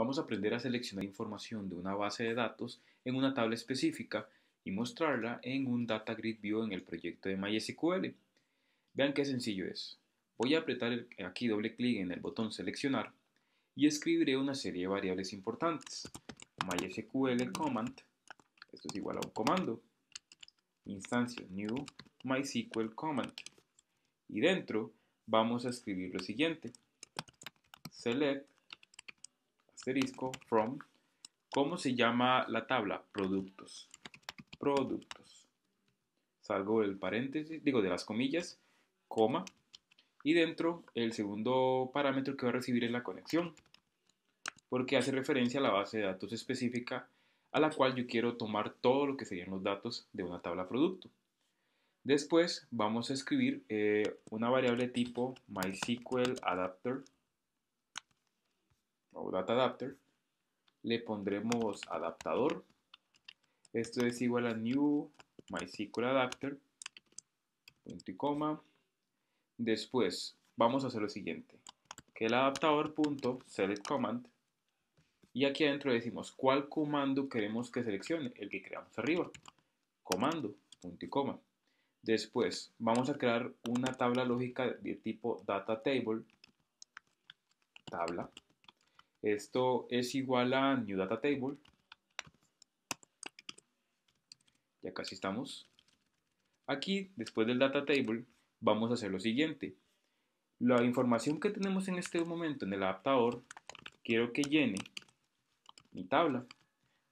vamos a aprender a seleccionar información de una base de datos en una tabla específica y mostrarla en un Data Grid View en el proyecto de MySQL. Vean qué sencillo es. Voy a apretar aquí doble clic en el botón seleccionar y escribiré una serie de variables importantes. MySQL command, esto es igual a un comando, instancia new MySQL command. Y dentro vamos a escribir lo siguiente, select asterisco from. ¿Cómo se llama la tabla? Productos. Productos. Salgo del paréntesis, digo de las comillas, coma. Y dentro el segundo parámetro que va a recibir es la conexión, porque hace referencia a la base de datos específica a la cual yo quiero tomar todo lo que serían los datos de una tabla producto. Después vamos a escribir eh, una variable tipo MySQL adapter o data adapter, le pondremos adaptador. Esto es igual a new MySQL adapter, punto y coma. Después vamos a hacer lo siguiente, que el adaptador punto select command y aquí adentro decimos cuál comando queremos que seleccione, el que creamos arriba. Comando, punto y coma. Después vamos a crear una tabla lógica de tipo data table, tabla, esto es igual a new data table. Ya casi estamos. Aquí, después del data table, vamos a hacer lo siguiente. La información que tenemos en este momento en el adaptador, quiero que llene mi tabla.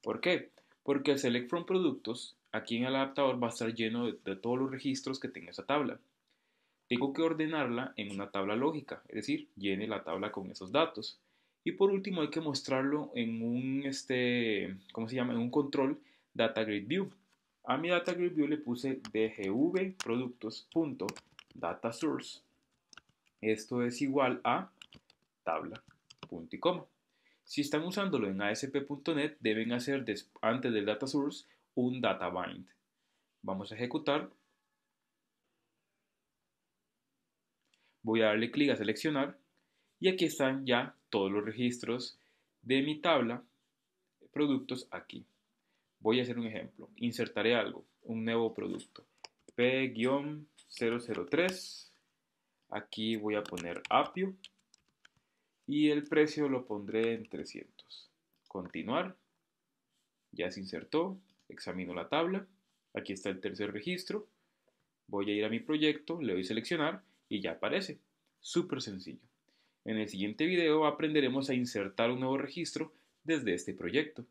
¿Por qué? Porque el select from productos aquí en el adaptador va a estar lleno de, de, todos los registros que tenga esa tabla. Tengo que ordenarla en una tabla lógica, es decir, llene la tabla con esos datos. Y por último hay que mostrarlo en un, este, ¿cómo se llama? En un control Data Grid View. A mi Data Grid View le puse dgvproductos.datasource. Esto es igual a tabla, punto y Si están usándolo en ASP.NET, deben hacer antes del data source un data bind. Vamos a ejecutar. Voy a darle clic a seleccionar y aquí están ya todos los registros de mi tabla productos aquí. Voy a hacer un ejemplo. Insertaré algo, un nuevo producto. P-003. Aquí voy a poner apio. Y el precio lo pondré en 300. Continuar. Ya se insertó. Examino la tabla. Aquí está el tercer registro. Voy a ir a mi proyecto, le doy seleccionar y ya aparece. Súper sencillo. En el siguiente video aprenderemos a insertar un nuevo registro desde este proyecto.